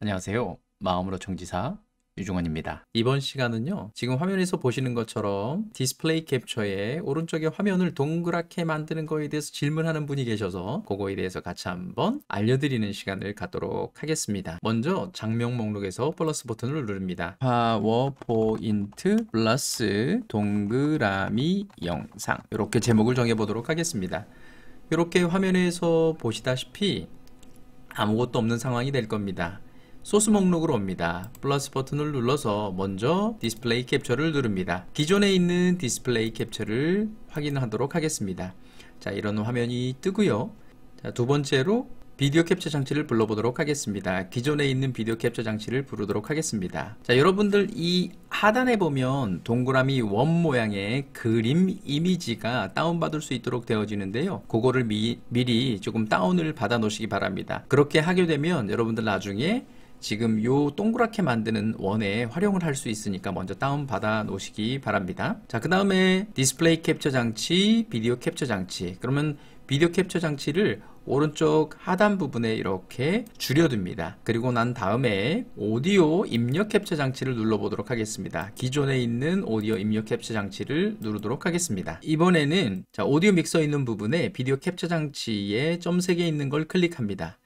안녕하세요. 마음으로 정지사 유종원입니다. 이번 시간은요. 지금 화면에서 보시는 것처럼 디스플레이 캡처에 오른쪽에 화면을 동그랗게 만드는 거에 대해서 질문하는 분이 계셔서 그거에 대해서 같이 한번 알려드리는 시간을 갖도록 하겠습니다. 먼저 장명 목록에서 플러스 버튼을 누릅니다. 파워포인트 플러스 동그라미 영상 이렇게 제목을 정해보도록 하겠습니다. 이렇게 화면에서 보시다시피 아무것도 없는 상황이 될 겁니다. 소스 목록으로 옵니다. 플러스 버튼을 눌러서 먼저 디스플레이 캡처를 누릅니다. 기존에 있는 디스플레이 캡처를 확인하도록 하겠습니다. 자 이런 화면이 뜨고요. 자, 두 번째로 비디오 캡처 장치를 불러보도록 하겠습니다. 기존에 있는 비디오 캡처 장치를 부르도록 하겠습니다. 자, 여러분들 이 하단에 보면 동그라미 원 모양의 그림 이미지가 다운받을 수 있도록 되어지는데요. 그거를 미, 미리 조금 다운을 받아 놓으시기 바랍니다. 그렇게 하게 되면 여러분들 나중에 지금 요 동그랗게 만드는 원에 활용을 할 수 있으니까 먼저 다운받아 놓으시기 바랍니다. 자, 그 다음에 디스플레이 캡처 장치, 비디오 캡처 장치. 그러면 비디오 캡처 장치를 오른쪽 하단 부분에 이렇게 줄여둡니다. 그리고 난 다음에 오디오 입력 캡처 장치를 눌러보도록 하겠습니다. 기존에 있는 오디오 입력 캡처 장치를 누르도록 하겠습니다. 이번에는 자, 오디오 믹서 있는 부분에 비디오 캡처 장치에 점 3개 있는 걸 클릭합니다.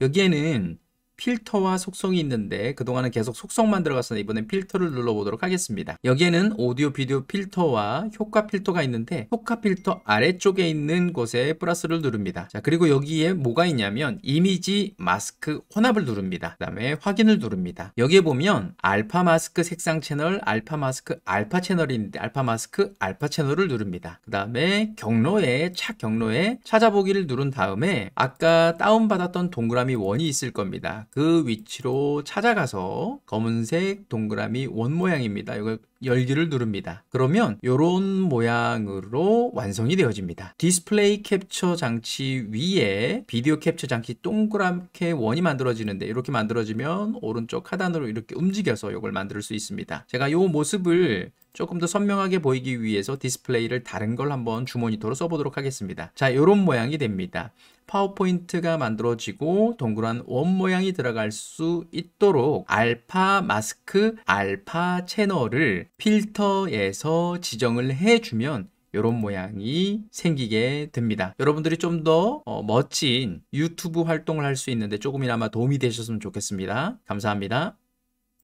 여기에는 필터와 속성이 있는데 그동안은 계속 속성만 들어갔었는데 이번엔 필터를 눌러보도록 하겠습니다. 여기에는 오디오 비디오 필터와 효과 필터가 있는데 효과 필터 아래쪽에 있는 곳에 플러스를 누릅니다. 자 그리고 여기에 뭐가 있냐면 이미지 마스크 혼합을 누릅니다. 그 다음에 확인을 누릅니다. 여기에 보면 알파 마스크 색상 채널, 알파 마스크 알파 채널이 있는데 알파 마스크 알파 채널을 누릅니다. 그 다음에 경로에 차 경로에 찾아보기를 누른 다음에 아까 다운받았던 동그라미 원이 있을 겁니다. 그 위치로 찾아가서 검은색 동그라미 원 모양입니다. 이걸 열기를 누릅니다. 그러면 이런 모양으로 완성이 되어집니다. 디스플레이 캡처 장치 위에 비디오 캡처 장치 동그랗게 원이 만들어지는데 이렇게 만들어지면 오른쪽 하단으로 이렇게 움직여서 이걸 만들 수 있습니다. 제가 이 모습을 조금 더 선명하게 보이기 위해서 디스플레이를 다른 걸 한번 주모니터로 써보도록 하겠습니다. 자, 이런 모양이 됩니다. 파워포인트가 만들어지고 동그란 원 모양이 들어갈 수 있도록 알파 마스크, 알파 채널을 필터에서 지정을 해주면 이런 모양이 생기게 됩니다. 여러분들이 좀더 어, 멋진 유튜브 활동을 할 수 있는데 조금이나마 도움이 되셨으면 좋겠습니다. 감사합니다.